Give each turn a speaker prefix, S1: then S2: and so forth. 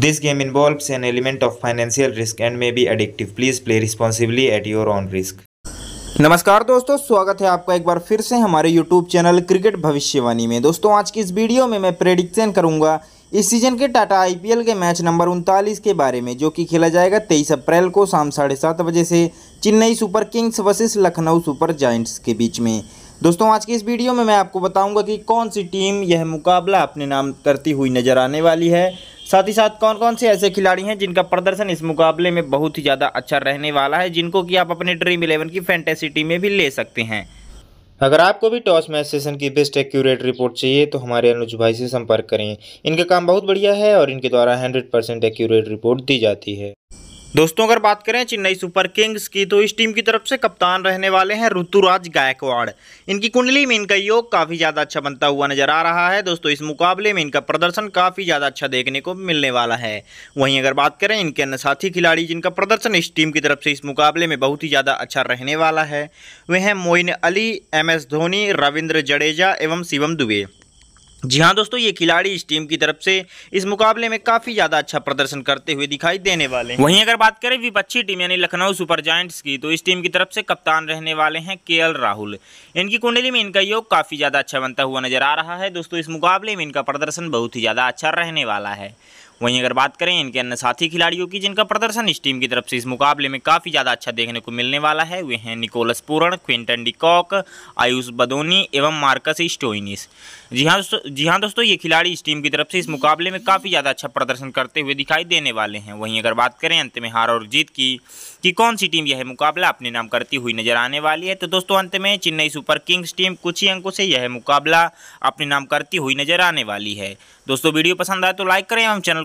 S1: This game involves an element of financial risk and may be addictive. Please play responsibly at your own risk. नमस्कार दोस्तों स्वागत है आपका एक बार फिर से हमारे YouTube चैनल क्रिकेट भविष्यवाणी में दोस्तों आज की इस वीडियो में मैं प्रेडिक्शन करूंगा इस सीजन के टाटा आईपीएल के मैच नंबर उनतालीस के बारे में जो कि खेला जाएगा 23 अप्रैल को शाम साढ़े सात बजे से Chennai super kings versus Lucknow super giants के बीच में दोस्तों आज की इस वीडियो में मैं आपको बताऊंगा कि कौन सी टीम यह मुकाबला अपने नाम करती हुई नज़र आने वाली है साथ ही साथ कौन कौन से ऐसे खिलाड़ी हैं जिनका प्रदर्शन इस मुकाबले में बहुत ही ज़्यादा अच्छा रहने वाला है जिनको कि आप अपने ड्रीम इलेवन की फैंटेसी टीम में भी ले सकते हैं अगर आपको भी टॉस मैच सेशन की बेस्ट एक्यूरेट रिपोर्ट चाहिए तो हमारे अनुज भाई से संपर्क करें इनका काम बहुत बढ़िया है और इनके द्वारा हंड्रेड परसेंट एक्यूरेट रिपोर्ट दी जाती है दोस्तों अगर बात करें चेन्नई सुपर किंग्स की तो इस टीम की तरफ से कप्तान रहने वाले हैं ऋतुराज गायकवाड़ इनकी कुंडली में इनका योग काफ़ी ज़्यादा अच्छा बनता हुआ नजर आ रहा है दोस्तों इस मुकाबले में इनका प्रदर्शन काफ़ी ज़्यादा अच्छा देखने को मिलने वाला है वहीं अगर बात करें इनके अन्य साथी खिलाड़ी जिनका प्रदर्शन इस टीम की तरफ से इस मुकाबले में बहुत ही ज़्यादा अच्छा रहने वाला है वे हैं Moeen Ali M S Dhoni Ravindra Jadeja एवं शिवम दुबे जी हाँ दोस्तों ये खिलाड़ी इस टीम की तरफ से इस मुकाबले में काफ़ी ज़्यादा अच्छा प्रदर्शन करते हुए दिखाई देने वाले हैं वहीं अगर बात करें विपक्षी टीम यानी लखनऊ सुपर जॉइंट्स की तो इस टीम की तरफ से कप्तान रहने वाले हैं के राहुल इनकी कुंडली में इनका योग काफ़ी ज़्यादा अच्छा बनता हुआ नजर आ रहा है दोस्तों इस मुकाबले में इनका प्रदर्शन बहुत ही ज़्यादा अच्छा रहने वाला है वहीं अगर बात करें इनके अन्य साथी खिलाड़ियों की जिनका प्रदर्शन इस टीम की तरफ से इस मुकाबले में काफ़ी ज़्यादा अच्छा देखने को मिलने वाला है वे हैं Nicholas Pooran Quinton de Kock Ayush Badoni एवं मार्कस स्टोइनिस जी हाँ जी हाँ दोस्तों ये खिलाड़ी इस टीम की तरफ से इस मुकाबले में काफ़ी ज़्यादा अच्छा प्रदर्शन करते हुए दिखाई देने वाले हैं वहीं अगर बात करें अंत में हार और जीत की कि कौन सी टीम यह मुकाबला अपने नाम करती हुई नजर आने वाली है तो दोस्तों अंत में चेन्नई सुपर किंग्स टीम कुछ ही अंकों से यह मुकाबला अपने नाम करती हुई नजर आने वाली है दोस्तों वीडियो पसंद आए तो लाइक करें एवं चैनल